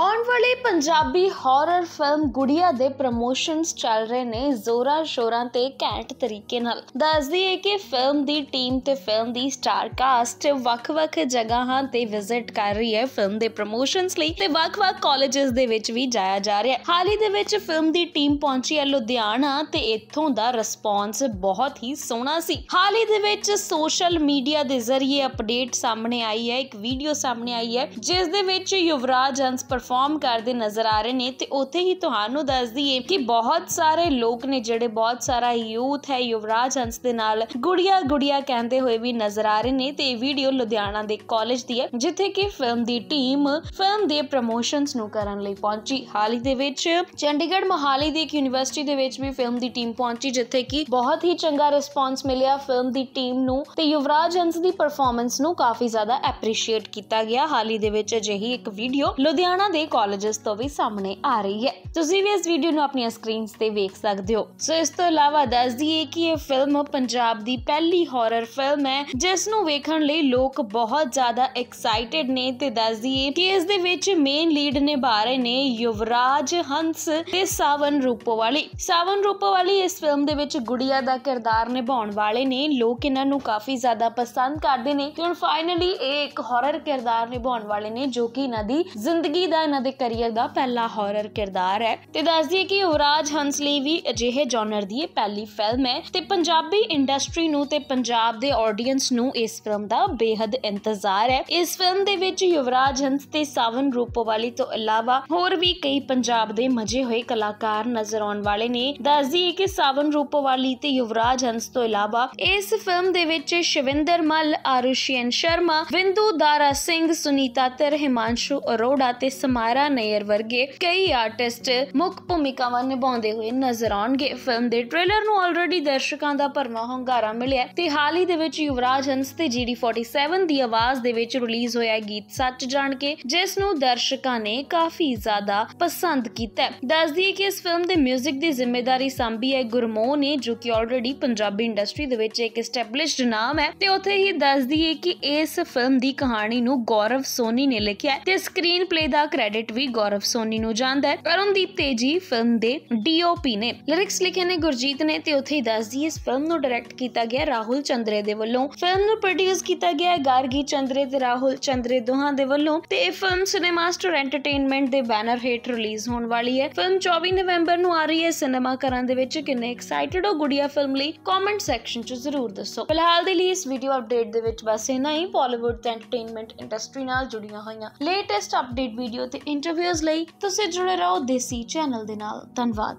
ਆਉਣ ਵਾਲੀ Punjabi horror film ਗੁੜੀਆ ਦੇ ਪ੍ਰੋਮੋਸ਼ਨਸ ਚੱਲ ਰਹੇ ਨੇ ਜ਼ੋਰਾ ਸ਼ੋਰਾਂ ਤੇ ਘੈਂਟ ਤਰੀਕੇ ਨਾਲ ਦੱਸਦੀ ਹੈ ਕਿ ਫਿਲਮ ਦੀ ਟੀਮ ਤੇ ਫਿਲਮ ਦੀ ਸਟਾਰ ਕਾਸਟ ਵੱਖ-ਵੱਖ ਜਗ੍ਹਾਾਂ ਤੇ ਵਿਜ਼ਿਟ ਕਰ ਰਹੀ ਹੈ ਫਿਲਮ ਦੇ ਪ੍ਰੋਮੋਸ਼ਨਸ ਲਈ ਤੇ ਵੱਖ-ਵੱਖ ਕਾਲਜਸ ਦੇ ਵਿੱਚ ਵੀ ਜਾਇਆ ਜਾ ਰਿਹਾ ਹੈ ਹਾਲ ਹੀ ਦੇ ਵਿੱਚ ਫਿਲਮ ਦੀ ਟੀਮ ਪਹੁੰਚੀ ਹੈ ਲੁਧਿਆਣਾ ਤੇ ਇੱਥੋਂ ਦਾ ਰਿਸਪੌਂਸ ਬਹੁਤ ਹੀ ਸੋਹਣਾ ਸੀ ਹਾਲ ਹੀ ਦੇ ਵਿੱਚ ਸੋਸ਼ਲ ਮੀਡੀਆ ਦੇ ਜ਼ਰੀਏ ਅਪਡੇਟ ਸਾਹਮਣੇ ਆਈ ਹੈ ਇੱਕ ਵੀਡੀਓ ਸਾਹਮਣੇ ਆਈ ਹੈ ਜਿਸ ਦੇ ਵਿੱਚ ਯੁਵਰਾਜ ਅੰਸ ਪਰਫਾਰਮ ਕਰਦੇ ਨਜ਼ਰ ਆ ਰਹੇ ਨੇ ਤੇ ਉੱਥੇ ਹੀ ਤੁਹਾਨੂੰ ਦੱਸ ਦਈਏ ਕਿ ਬਹੁਤ ਸਾਰੇ ਲੋਕ ਨੇ ਜਿਹੜੇ ਬਹੁਤ ਸਾਰਾ ਯੂਥ ਹੈ ਯੁਵਰਾਜ ਹੰਸ ਦੇ ਨਾਲ ਗੁੜੀਆਂ ਗੁੜੀਆਂ ਕਹਿੰਦੇ ਹੋਏ ਵੀ ਨਜ਼ਰ ਆ ਰਹੇ ਨੇ ਤੇ ਇਹ ਵੀਡੀਓ ਲੁਧਿਆਣਾ ਦੇ ਕਾਲਜ ਦੀ ਹੈ ਜਿੱਥੇ ਕਿ ਫਿਲਮ ਦੀ ਟੀਮ ਫਿਲਮ ਦੇ ਪ੍ਰੋਮੋਸ਼ਨਸ ਨੂੰ ਕਰਨ ਲਈ ਪਹੁੰਚੀ ਹਾਲ ਹੀ ਦੇ ਵਿੱਚ ਚੰਡੀਗੜ੍ਹ ਮਹਾਲੀ ਦੀ ਇੱਕ ਯੂਨੀਵਰਸਿਟੀ ਦੇ ਵਿੱਚ ਵੀ ਫਿਲਮ ਦੀ ਟੀਮ ਪਹੁੰਚੀ ਜਿੱਥੇ ਕਿ ਬਹੁਤ ਹੀ ਚੰਗਾ ਰਿਸਪਾਂਸ ਮਿਲਿਆ ਫਿਲਮ ਦੀ ਟੀਮ ਨੂੰ ਤੇ ਯੁਵਰਾਜ ਹੰਸ ਦੀ ਪਰਫਾਰਮੈਂਸ ਨੂੰ ਕਾਫੀ ਜ਼ਿਆਦਾ ਐਪਰੀਸ਼ੀਏਟ ਕੀਤਾ ਗਿਆ ਹਾਲ ਹੀ ਦੇ ਵਿੱਚ ਅਜਿਹੀ ਇੱਕ ਵੀਡੀਓ ਲੁਧਿਆਣਾ ਦੇ ਕਾਲਜਸ ਤੋਂ ਵੀ ਸਾਹਮਣੇ ਆ ਰਹੀ ਹੈ ਤੁਸੀਂ ਵੀ ਇਸ ਵੀਡੀਓ ਨੂੰ ਆਪਣੀਆਂ ਸਕਰੀਨਸ ਤੇ ਵੇਖ ਸਕਦੇ ਹੋ ਸੋ ਇਸ ਤੋਂ ਇਲਾਵਾ ਦੱਸ ਦਈਏ ਕਿ ਇਹ ਫਿਲਮ ਪੰਜਾਬ ਦੀ ਪਹਿਲੀ ਹਾਰਰ ਫਿਲਮ ਹੈ ਜਿਸ ਨੂੰ ਵੇਖਣ ਲਈ ਲੋਕ ਬਹੁਤ ਜ਼ਿਆਦਾ ਐਕਸਾਈਟਿਡ ਨੇ ਤੇ ਦੱਸ ਦਈਏ ਕਿ ਇਸ ਦੇ ਵਿੱਚ ਮੇਨ ਲੀਡ ਨਿਭਾ ਰਹੇ ਨੇ ਯੁਵਰਾਜ ਹੰਸ ਤੇ ਸਾਵਨ ਰੂਪੋਵਾਲੀ ਸਾਵਨ ਰੂਪੋਵਾਲੀ ਇਸ ਫਿਲਮ ਦੇ ਵਿੱਚ ਗੁੜੀਆ ਦਾ ਕਿਰਦਾਰ ਨਿਭਾਉਣ ਵਾਲੇ ਨੇ ਲੋਕ ਇਹਨਾਂ ਨੂੰ ਕਾਫੀ ਜ਼ਿਆਦਾ ਪਸੰਦ ਕਰਦੇ ਨੇ ਤੇ ਹੁਣ ਫਾਈਨਲੀ ਇਹ ਇੱਕ ਹਾਰਰ ਕਿਰਦਾਰ ਨਿਭਾਉਣ ਵਾਲੇ ਨੇ ਜੋ ਕਿ ਇਹਨਾਂ ਦੀ ਜ਼ਿੰਦਗੀ ਦਾ ਇਹਨਾਂ ਦੇ ਕੈਰੀਅਰ ਦਾ ਪਹਿਲਾ ਹਾਰਰ ਕਿਰਦਾਰ ਹੈ ਤੇ ਦੱਸਦੀ ਹੈ ਕਿ ਯੁਵਰਾਜ ਹੰਸਲੀ ਵੀ ਅਜਿਹੇ ਜਨਰ ਦੀ ਇਹ ਪਹਿਲੀ ਫਿਲਮ ਹੈ ਤੇ ਪੰਜਾਬੀ ਇੰਡਸਟਰੀ ਨੂੰ ਤੇ ਪੰਜਾਬ ਦੇ ਆਡੀਅנס ਨੂੰ ਇਸ ਫਿਲਮ ਦਾ ਬੇਹੱਦ ਇੰਤਜ਼ਾਰ ਹੈ ਇਸ ਫਿਲਮ ਦੇ ਵਿੱਚ ਯੁਵਰਾਜ ਹੰਸ ਤੇ ਸਾਵਨ ਰੂਪੋਵਾਲੀ ਤੋਂ ਇਲਾਵਾ ਹੋਰ ਵੀ ਕਈ ਪੰਜਾਬ ਦੇ ਮਜੇ ਹੋਏ ਕਲਾਕਾਰ ਨਜ਼ਰ ਆਉਣ ਵਾਲੇ ਨੇ ਦੱਸਦੀ ਹੈ ਕਿ ਸਾਵਨ ਰੂਪੋਵਾਲੀ ਤੇ ਯੁਵਰਾਜ ਹੰਸ ਤੋਂ ਇਲਾਵਾ ਇਸ ਫਿਲਮ ਦੇ ਵਿੱਚ ਸ਼ਵਿੰਦਰ ਮਲ ਆਰੁਸ਼ੀਨ ਸ਼ਰਮਾ ਵਿੰਦੂ ਦਾਰਾ ਸਿੰਘ ਸੁਨੀਤਾ ਤੇ ਹਿਮਾਂਸ਼ੂ ਅਰੋੜਾ ਤੇ ਮਾਰਾ ਨੇਅਰ ਵਰਗੇ ਕਈ ਆਰਟਿਸਟ ਮੁੱਖ ਭੂਮਿਕਾਵਾਂ ਨਿਭਾਉਂਦੇ ਹੋਏ ਨਜ਼ਰ ਆਉਣਗੇ ਫਿਲਮ ਦੇ ਟ੍ਰੇਲਰ ਨੂੰ ਆਲਰੇਡੀ ਦਰਸ਼ਕਾਂ ਦਾ ਭਰਮਾ ਹੰਗਾਰਾ ਮਿਲਿਆ ਤੇ ਹਾਲ ਹੀ ਦੇ ਵਿੱਚ ਯੁਵਰਾਜ ਹੰਸ ਤੇ ਜੀਡੀ 47 ਦੀ ਆਵਾਜ਼ ਦੇ ਵਿੱਚ ਰਿਲੀਜ਼ ਹੋਇਆ ਗੀਤ ਸੱਚ ਜਾਣ ਕੇ ਜਿਸ ਨੂੰ ਦਰਸ਼ਕਾਂ ਨੇ ਕਾਫੀ ਜ਼ਿਆਦਾ ਪਸੰਦ ਕੀਤਾ ਦੱਸਦੀ ਹੈ ਕਿ ਇਸ ਫਿਲਮ ਦੇ 뮤직 ਦੀ ਜ਼ਿੰਮੇਵਾਰੀ ਸੰਭੀ ਹੈ ਗੁਰਮੋਹ ਨੇ ਜੋ ਕਿ ਆਲਰੇਡੀ ਪੰਜਾਬੀ ਇੰਡਸਟਰੀ ਦੇ ਵਿੱਚ ਇੱਕ ਐਸਟੈਬਲਿਸ਼ਡ ਨਾਮ ਹੈ ਤੇ ਉੱਥੇ ਹੀ ਦੱਸਦੀ ਹੈ ਕਿ ਇਸ ਫਿਲਮ ਦੀ ਕਹਾਣੀ ਨੂੰ ਗੌਰਵ ਸੋਨੀ ਨੇ ਲਿਖਿਆ ਤੇ ਸਕਰੀਨ ਪਲੇ ਦਾ ਕ੍ਰੈਡਿਟ ਵੀ ਗੌਰਵ ਸੋਨੀ ਨੂੰ ਜਾਂਦਾ ਹੈ ਕਰਨਦੀਪ ਤੇਜੀ ਫਿਲਮ ਦੇ ਡੀਓਪੀ ਨੇ ਲਿਰਿਕਸ ਲਿਖੇ ਨੇ ਗੁਰਜੀਤ ਨੇ ਤੇ ਉੱਥੇ ਹੀ ਦੱਸਦੀ ਇਸ ਫਿਲਮ ਨੂੰ ਡਾਇਰੈਕਟ ਕੀਤਾ ਗਿਆ ਰਾਹੁਲ ਚੰਦਰੇ ਦੇ ਵੱਲੋਂ ਫਿਲਮ ਨੂੰ ਪ੍ਰੋਡਿਊਸ ਕੀਤਾ ਗਿਆ ਗਾਰਗੀ ਚੰਦਰੇ ਤੇ ਰਾਹੁਲ ਚੰਦਰੇ ਦੋਹਾਂ ਦੇ ਵੱਲੋਂ ਤੇ ਇਹ ਫਿਲਮ ਸਿਨੇਮਾਸਟਰ ਐਂਟਰਟੇਨਮੈਂਟ ਦੇ ਬੈਨਰ ਹੇਠ ਰਿਲੀਜ਼ ਹੋਣ ਵਾਲੀ ਹੈ ਫਿਲਮ 24 ਨਵੰਬਰ ਨੂੰ ਆ ਰਹੀ ਹੈ ਸਿਨੇਮਾ ਘਰਾਂ ਦੇ ਵਿੱਚ ਕਿੰਨੇ ਐਕਸਾਈਟਡ ਹੋ ਗੁੜੀਆ ਫਿਲਮ ਲਈ ਕਮੈਂਟ ਸੈਕਸ਼ਨ 'ਚ ਜ਼ਰੂਰ ਦੱਸੋ ਫਿਲਹਾਲ ਦੇ ਲਈ ਇਸ ਵੀਡੀਓ ਅਪਡੇਟ ਦੇ ਵਿੱਚ ਬਸ ਇਨਾ ਹੀ ਬਾਲੀਵੁੱਡ ਐਂਟਰਟੇਨਮੈਂਟ ਇੰਡਸਟਰੀ ਨਾਲ ਜੁੜੀਆਂ ਹੋਈਆਂ ਲੇਟੈਸਟ ਅਪਡੇਟ ਵੀਡੀਓ ਅਤੇ ਇੰਟਰਵਿਊਜ਼ ਲਈ ਤੁਸੀਂ ਜੁੜੇ ਰਹੋ ਦੇਸੀ ਚੈਨਲ ਦੇ ਨਾਲ ਧੰਨਵਾਦ